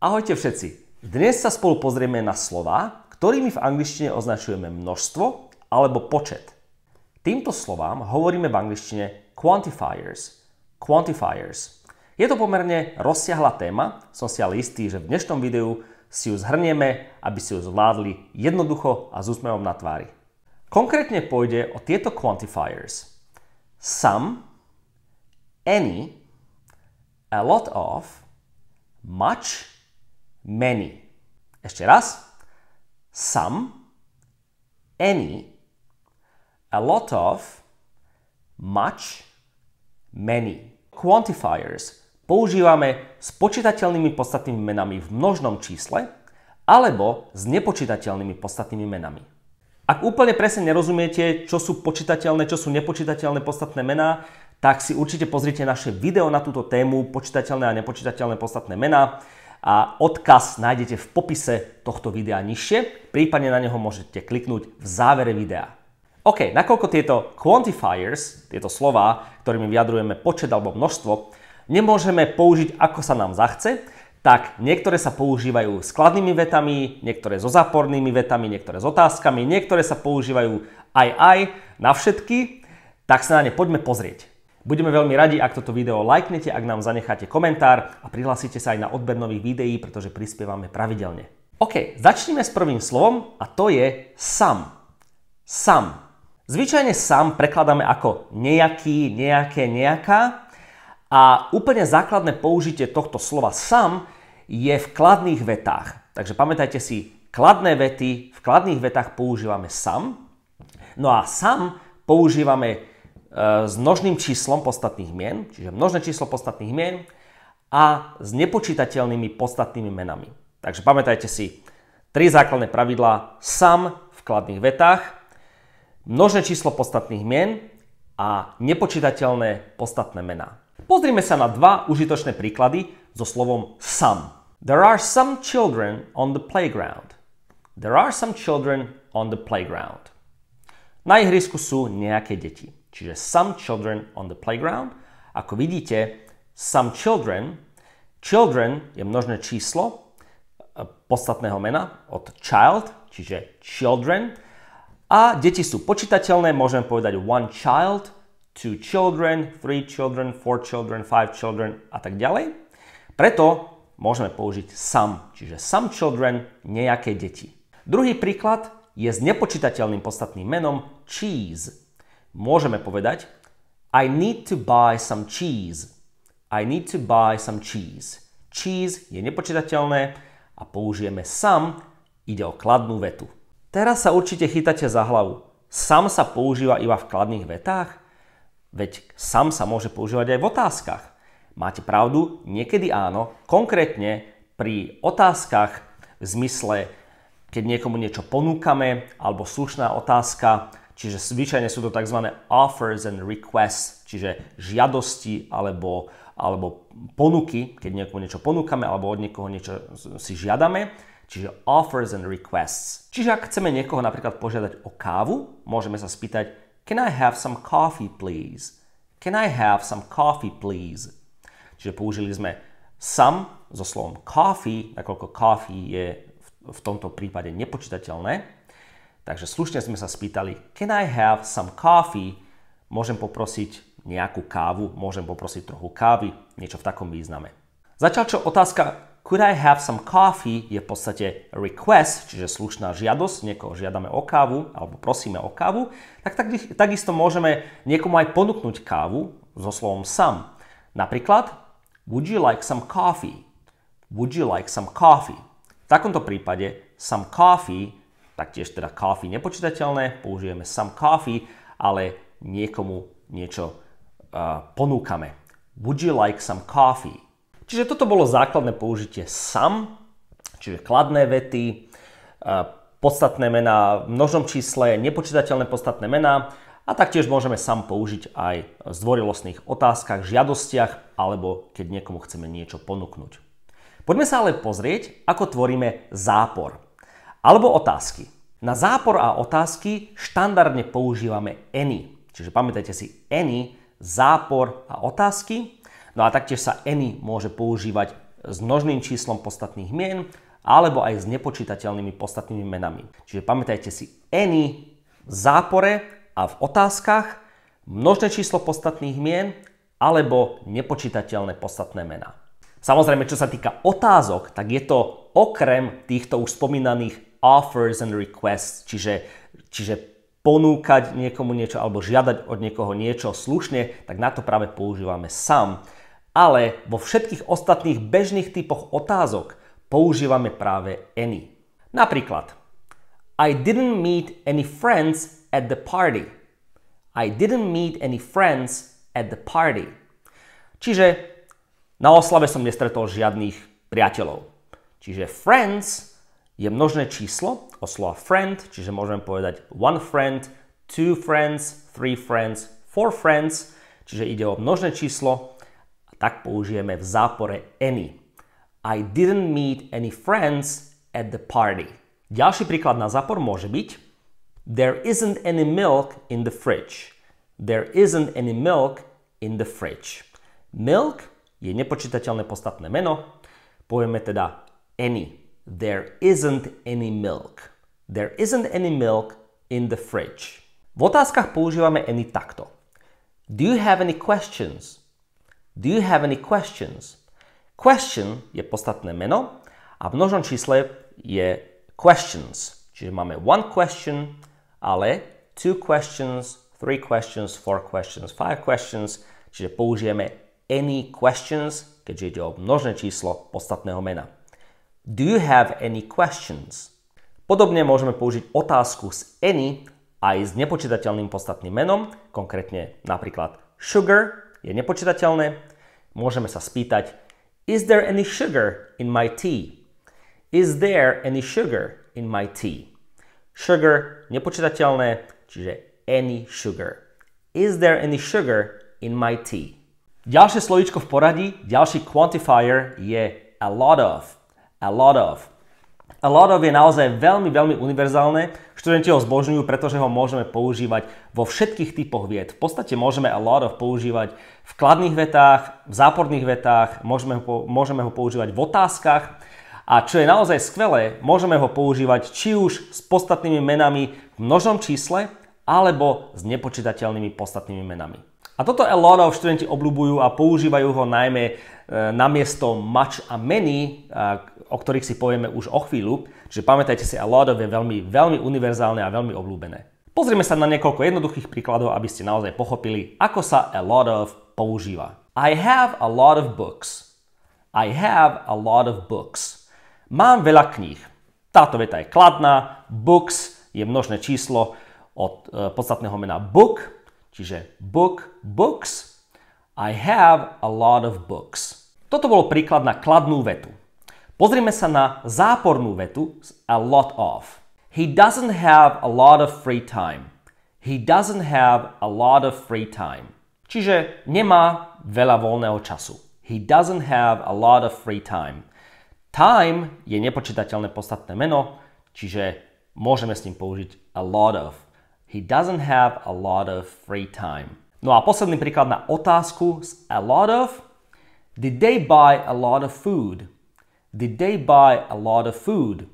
Ahojte všetci! Dnes sa spolu pozrieme na slova, ktorými v angličtine označujeme množstvo alebo počet. Týmto slovám hovoríme v angličtine quantifiers. Quantifiers. Je to pomerne rozsiahla téma, som si ale istý, že v dnešnom videu si ju zhrnieme, aby si ju zvládli jednoducho a s úsmevom na tvári. Konkrétne pôjde o tieto quantifiers. Some, any, a lot of, much, many. Ešte raz. Some, any, a lot of, much, many. Quantifiers používame s počítateľnými podstatnými menami v množnom čísle alebo s nepočítateľnými podstatnými menami. Ak úplne presne nerozumiete, čo sú počítateľné, čo sú nepočítateľné podstatné mená, tak si určite pozrite naše video na túto tému počítateľné a nepočítateľné podstatné mená a odkaz nájdete v popise tohto videa nižšie, prípadne na neho môžete kliknúť v závere videa. OK, nakoľko tieto quantifiers, tieto slova, ktorými vyjadrujeme počet alebo množstvo, nemôžeme použiť ako sa nám zachce, tak niektoré sa používajú skladnými vetami, niektoré so zápornými vetami, niektoré s otázkami, niektoré sa používajú aj aj na všetky, tak sa na ne poďme pozrieť. Budeme veľmi radi, ak toto video lajknete, ak nám zanecháte komentár a prihlásite sa aj na odber nových videí, pretože prispievame pravidelne. OK, začneme s prvým slovom a to je sam. Sam. Zvyčajne sam prekladáme ako nejaký, nejaké, nejaká a úplne základné použitie tohto slova sam je v kladných vetách. Takže pamätajte si, kladné vety v kladných vetách používame sam. No a sam používame E, s množným číslom podstatných mien, čiže množné číslo podstatných mien a s nepočítateľnými podstatnými menami. Takže pamätajte si tri základné pravidlá sam v kladných vetách, množné číslo podstatných mien a nepočítateľné podstatné mená. Pozrime sa na dva užitočné príklady so slovom some. There are some children on the playground. There are some children on the playground. Na ihrisku sú nejaké deti čiže some children on the playground. Ako vidíte, some children, children je množné číslo e, podstatného mena od child, čiže children. A deti sú počítateľné, môžeme povedať one child, two children, three children, four children, five children a tak ďalej. Preto môžeme použiť some, čiže some children, nejaké deti. Druhý príklad je s nepočítateľným podstatným menom cheese môžeme povedať I need to buy some cheese. I need to buy some cheese. Cheese je nepočítateľné a použijeme some, ide o kladnú vetu. Teraz sa určite chytáte za hlavu. Sam sa používa iba v kladných vetách? Veď sam sa môže používať aj v otázkach. Máte pravdu, niekedy áno, konkrétne pri otázkach v zmysle, keď niekomu niečo ponúkame, alebo slušná otázka, Čiže zvyčajne sú to tzv. offers and requests, čiže žiadosti alebo, alebo ponuky, keď niekomu niečo ponúkame alebo od niekoho niečo si žiadame. Čiže offers and requests. Čiže ak chceme niekoho napríklad požiadať o kávu, môžeme sa spýtať Can I have some coffee please? Can I have some coffee please? Čiže použili sme some so slovom coffee, nakoľko coffee je v tomto prípade nepočítateľné, Takže slušne sme sa spýtali, can I have some coffee? Môžem poprosiť nejakú kávu, môžem poprosiť trochu kávy, niečo v takom význame. Začal čo otázka could I have some coffee je v podstate request, čiže slušná žiadosť, niekoho žiadame o kávu alebo prosíme o kávu, tak, tak takisto môžeme niekomu aj ponúknuť kávu so slovom some. Napríklad, would you like some coffee? Would you like some coffee? V takomto prípade some coffee taktiež teda coffee nepočítateľné, použijeme some coffee, ale niekomu niečo uh, ponúkame. Would you like some coffee? Čiže toto bolo základné použitie some, čiže kladné vety, uh, podstatné mená v množnom čísle, nepočítateľné podstatné mená a taktiež môžeme sam použiť aj v zdvorilostných otázkach, žiadostiach alebo keď niekomu chceme niečo ponúknuť. Poďme sa ale pozrieť, ako tvoríme zápor. Alebo otázky. Na zápor a otázky štandardne používame any. Čiže pamätajte si any, zápor a otázky. No a taktiež sa any môže používať s množným číslom podstatných mien alebo aj s nepočítateľnými podstatnými menami. Čiže pamätajte si any v zápore a v otázkach, množné číslo podstatných mien alebo nepočítateľné podstatné mená. Samozrejme, čo sa týka otázok, tak je to okrem týchto už spomínaných offers and requests, čiže, čiže ponúkať niekomu niečo alebo žiadať od niekoho niečo slušne, tak na to práve používame sum. Ale vo všetkých ostatných bežných typoch otázok používame práve any. Napríklad, I didn't meet any friends at the party. I didn't meet any friends at the party. Čiže na oslave som nestretol žiadnych priateľov. Čiže friends je množné číslo od slova friend, čiže môžeme povedať one friend, two friends, three friends, four friends, čiže ide o množné číslo a tak použijeme v zápore any. I didn't meet any friends at the party. Ďalší príklad na zápor môže byť There isn't any milk in the fridge. There isn't any milk in the fridge. Milk je nepočítateľné podstatné meno, povieme teda any there isn't any milk. There isn't any milk in the fridge. V otázkach používame any takto. Do you have any questions? Do you have any questions? Question je podstatné meno a v množnom čísle je questions. Čiže máme one question, ale two questions, three questions, four questions, five questions. Čiže použijeme any questions, keďže ide o množné číslo podstatného mena. Do you have any questions? Podobne môžeme použiť otázku s any aj s nepočítateľným podstatným menom, konkrétne napríklad sugar je nepočítateľné. Môžeme sa spýtať Is there any sugar in my tea? Is there any sugar in my tea? Sugar nepočítateľné, čiže any sugar. Is there any sugar in my tea? Ďalšie slovíčko v poradí, ďalší quantifier je a lot of. A lot of. A lot of je naozaj veľmi, veľmi univerzálne. Študenti ho zbožňujú, pretože ho môžeme používať vo všetkých typoch vied. V podstate môžeme a lot of používať v kladných vetách, v záporných vetách, môžeme ho, môžeme ho používať v otázkach. A čo je naozaj skvelé, môžeme ho používať či už s podstatnými menami v množnom čísle, alebo s nepočítateľnými podstatnými menami. A toto a of študenti obľúbujú a používajú ho najmä e, namiesto much a many, e, o ktorých si povieme už o chvíľu. Čiže pamätajte si, a lot of je veľmi, veľmi univerzálne a veľmi obľúbené. Pozrieme sa na niekoľko jednoduchých príkladov, aby ste naozaj pochopili, ako sa a lot of používa. I have a lot of books. I have a lot of books. Mám veľa kníh. Táto veta je kladná. Books je množné číslo od e, podstatného mena book, Čiže book, books. I have a lot of books. Toto bol príklad na kladnú vetu. Pozrime sa na zápornú vetu a lot of. He doesn't have a lot of free time. He doesn't have a lot of free time. Čiže nemá veľa voľného času. He doesn't have a lot of free time. Time je nepočítateľné podstatné meno, čiže môžeme s ním použiť a lot of. He doesn't have a lot of free time. No a posledný príklad na otázku z a lot of. Did they buy a lot of food? Did they buy a lot of food?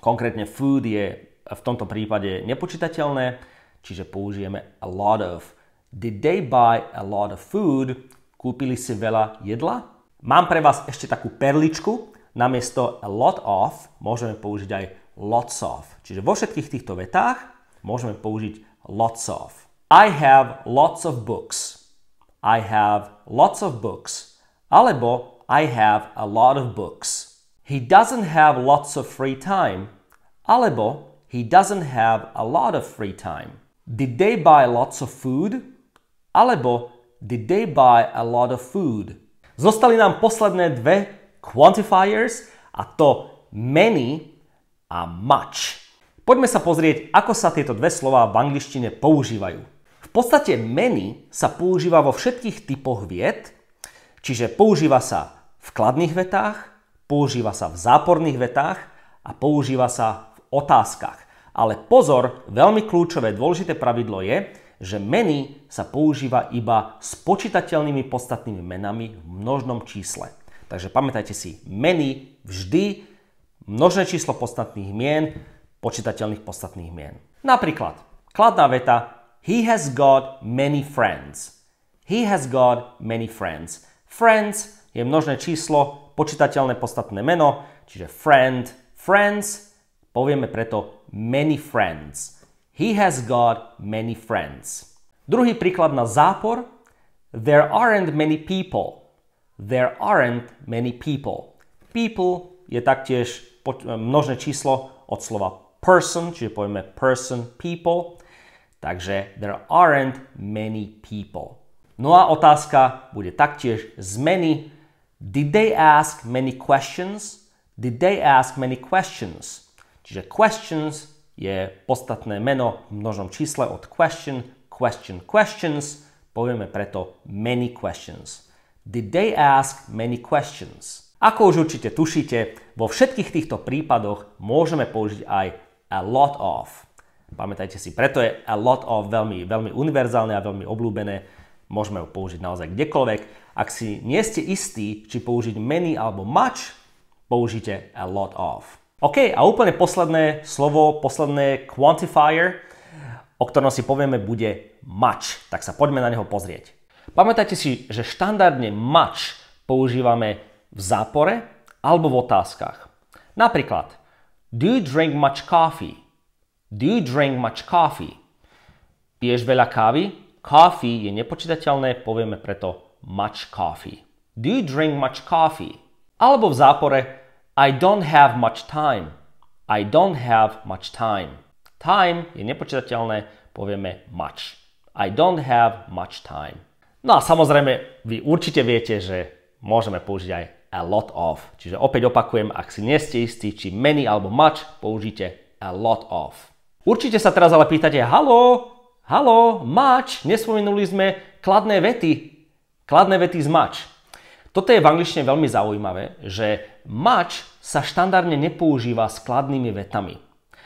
Konkrétne food je v tomto prípade nepočítateľné, čiže použijeme a lot of. Did they buy a lot of food? Kúpili si veľa jedla? Mám pre vás ešte takú perličku. Namiesto a lot of môžeme použiť aj lots of. Čiže vo všetkých týchto vetách môžeme použiť lots of. I have lots of books. I have lots of books. Alebo I have a lot of books. He doesn't have lots of free time. Alebo he doesn't have a lot of free time. Did they buy lots of food? Alebo did they buy a lot of food? Zostali nám posledné dve quantifiers a to many a much. Poďme sa pozrieť, ako sa tieto dve slova v angličtine používajú. V podstate many sa používa vo všetkých typoch vied, čiže používa sa v kladných vetách, používa sa v záporných vetách a používa sa v otázkach. Ale pozor, veľmi kľúčové dôležité pravidlo je, že many sa používa iba s počítateľnými podstatnými menami v množnom čísle. Takže pamätajte si, many vždy množné číslo podstatných mien počítateľných podstatných mien. Napríklad, kladná veta He has got many friends. He has got many friends. Friends je množné číslo, počítateľné podstatné meno, čiže friend, friends, povieme preto many friends. He has got many friends. Druhý príklad na zápor. There aren't many people. There aren't many people. People je taktiež množné číslo od slova person, čiže povieme person, people. Takže there aren't many people. No a otázka bude taktiež z many. Did they ask many questions? Did they ask many questions? Čiže questions je podstatné meno v množnom čísle od question, question, questions. Povieme preto many questions. Did they ask many questions? Ako už určite tušíte, vo všetkých týchto prípadoch môžeme použiť aj a lot of. Pamätajte si, preto je a lot of veľmi, veľmi univerzálne a veľmi obľúbené. Môžeme ho použiť naozaj kdekoľvek. Ak si nie ste istí, či použiť many alebo much, použite a lot of. OK, a úplne posledné slovo, posledné quantifier, o ktorom si povieme, bude much. Tak sa poďme na neho pozrieť. Pamätajte si, že štandardne much používame v zápore alebo v otázkach. Napríklad, do you drink much coffee? Do you drink much coffee? Piješ veľa kávy? Coffee je nepočítateľné, povieme preto much coffee. Do you drink much coffee? Alebo v zápore I don't have much time. I don't have much time. Time je nepočítateľné, povieme much. I don't have much time. No a samozrejme, vy určite viete, že môžeme použiť aj a lot of. Čiže opäť opakujem, ak si nie ste istí, či many alebo much, použite a lot of. Určite sa teraz ale pýtate, halo, halo, much, nespomenuli sme kladné vety. Kladné vety z much. Toto je v angličtine veľmi zaujímavé, že much sa štandardne nepoužíva s kladnými vetami.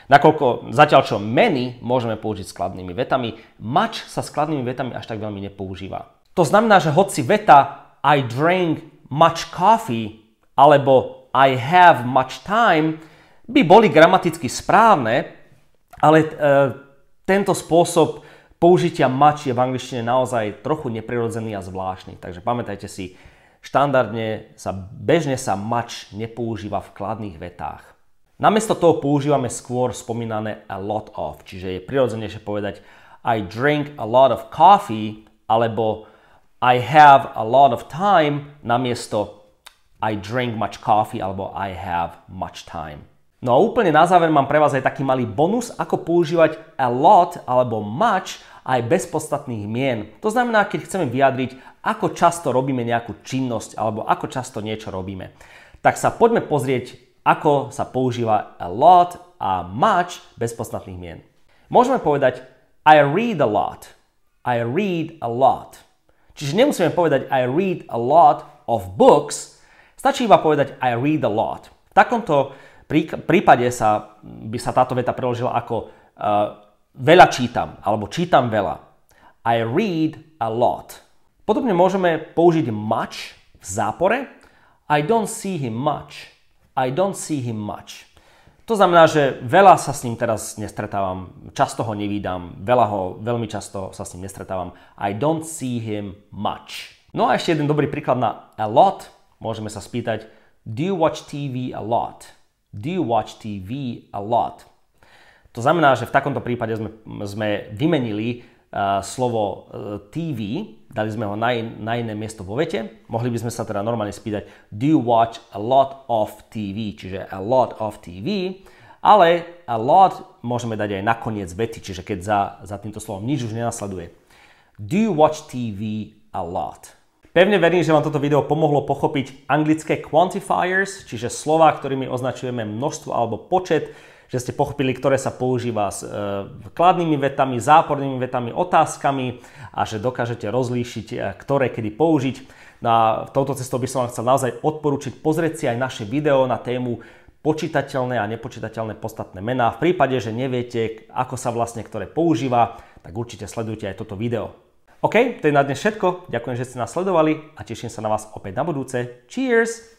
Nakoľko zatiaľ čo many môžeme použiť s kladnými vetami, much sa s kladnými vetami až tak veľmi nepoužíva. To znamená, že hoci veta I drank much coffee alebo I have much time by boli gramaticky správne, ale e, tento spôsob použitia much je v angličtine naozaj trochu neprirodzený a zvláštny. Takže pamätajte si, štandardne sa, bežne sa much nepoužíva v kladných vetách. Namiesto toho používame skôr spomínané a lot of, čiže je prirodzenejšie povedať I drink a lot of coffee alebo i have a lot of time namiesto I drink much coffee alebo I have much time. No a úplne na záver mám pre vás aj taký malý bonus, ako používať a lot alebo much aj bez podstatných mien. To znamená, keď chceme vyjadriť, ako často robíme nejakú činnosť alebo ako často niečo robíme. Tak sa poďme pozrieť, ako sa používa a lot a much bez podstatných mien. Môžeme povedať I read a lot. I read a lot. Čiže nemusíme povedať I read a lot of books, stačí iba povedať I read a lot. V takomto prípade sa, by sa táto veta preložila ako uh, veľa čítam alebo čítam veľa. I read a lot. Podobne môžeme použiť much v zápore. I don't see him much. I don't see him much. To znamená, že veľa sa s ním teraz nestretávam, často ho nevídam, veľa ho, veľmi často sa s ním nestretávam. I don't see him much. No a ešte jeden dobrý príklad na a lot. Môžeme sa spýtať, do you watch TV a lot? Do you watch TV a lot? To znamená, že v takomto prípade sme, sme vymenili Eh, slovo eh, TV, dali sme ho na, in, na iné miesto vo vete. Mohli by sme sa teda normálne spýtať Do you watch a lot of TV? Čiže a lot of TV. Ale a lot môžeme dať aj na koniec vety, čiže keď za, za týmto slovom nič už nenasleduje. Do you watch TV a lot? Pevne verím, že vám toto video pomohlo pochopiť anglické quantifiers, čiže slova, ktorými označujeme množstvo alebo počet, že ste pochopili, ktoré sa používa s e, kladnými vetami, zápornými vetami, otázkami a že dokážete rozlíšiť, e, ktoré kedy použiť. No a touto cestou by som vám chcel naozaj odporučiť pozrieť si aj naše video na tému počítateľné a nepočítateľné podstatné mená. V prípade, že neviete, ako sa vlastne ktoré používa, tak určite sledujte aj toto video. OK, to je na dnes všetko. Ďakujem, že ste nás sledovali a teším sa na vás opäť na budúce. Cheers!